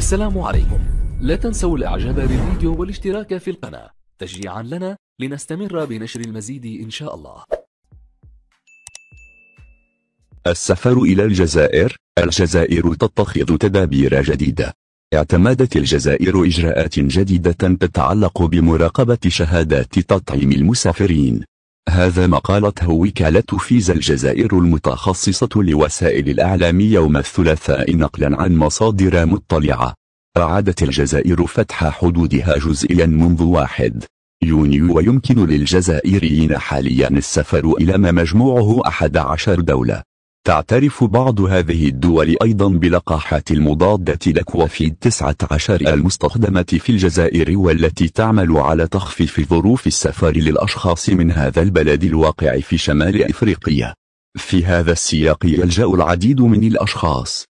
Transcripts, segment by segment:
السلام عليكم لا تنسوا الاعجاب بالفيديو والاشتراك في القناة تشجيعا لنا لنستمر بنشر المزيد إن شاء الله السفر إلى الجزائر الجزائر تتخذ تدابير جديدة اعتمدت الجزائر إجراءات جديدة تتعلق بمراقبة شهادات تطعيم المسافرين هذا ما قالته وكالة فيزا الجزائر المتخصصة لوسائل الأعلام يوم الثلاثاء نقلا عن مصادر مطلعة أعادت الجزائر فتح حدودها جزئيا منذ واحد يونيو ويمكن للجزائريين حاليا السفر إلى ما مجموعه 11 دولة تعترف بعض هذه الدول أيضا بلقاحات المضادة لكوفيد 19 المستخدمة في الجزائر والتي تعمل على تخفيف ظروف السفر للأشخاص من هذا البلد الواقع في شمال إفريقيا في هذا السياق يلجأ العديد من الأشخاص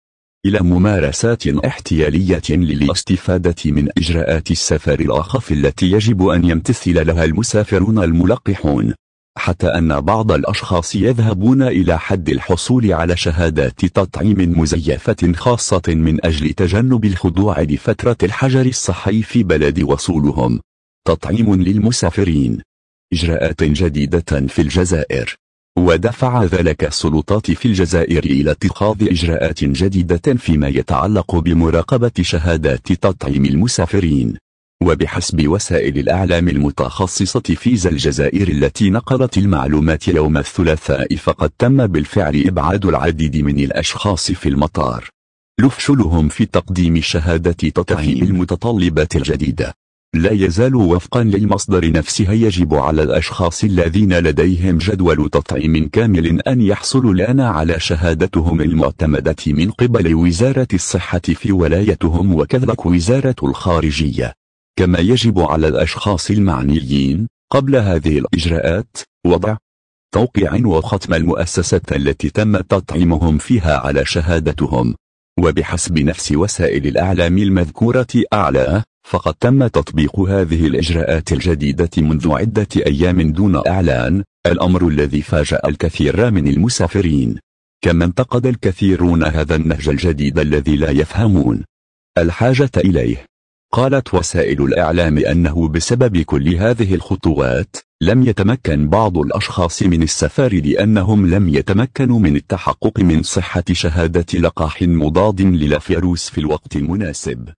إلى ممارسات احتيالية للاستفادة من إجراءات السفر الأخف التي يجب أن يمتثل لها المسافرون الملقحون حتى أن بعض الأشخاص يذهبون إلى حد الحصول على شهادات تطعيم مزيفة خاصة من أجل تجنب الخضوع لفترة الحجر الصحي في بلد وصولهم تطعيم للمسافرين إجراءات جديدة في الجزائر ودفع ذلك السلطات في الجزائر إلى اتخاذ إجراءات جديدة فيما يتعلق بمراقبة شهادات تطعيم المسافرين وبحسب وسائل الأعلام المتخصصة في الجزائر التي نقلت المعلومات يوم الثلاثاء فقد تم بالفعل إبعاد العديد من الأشخاص في المطار لفشلهم في تقديم شهادة تطعيم المتطلبات الجديدة لا يزال وفقا للمصدر نفسها يجب على الأشخاص الذين لديهم جدول تطعيم كامل أن يحصلوا الآن على شهادتهم المعتمدة من قبل وزارة الصحة في ولايتهم وكذلك وزارة الخارجية كما يجب على الأشخاص المعنيين قبل هذه الإجراءات وضع توقيع وختم المؤسسة التي تم تطعيمهم فيها على شهادتهم وبحسب نفس وسائل الأعلام المذكورة أعلى فقد تم تطبيق هذه الإجراءات الجديدة منذ عدة أيام دون إعلان الأمر الذي فاجأ الكثير من المسافرين كما انتقد الكثيرون هذا النهج الجديد الذي لا يفهمون الحاجة إليه قالت وسائل الإعلام أنه بسبب كل هذه الخطوات لم يتمكن بعض الأشخاص من السفر لأنهم لم يتمكنوا من التحقق من صحة شهادة لقاح مضاد للفيروس في الوقت المناسب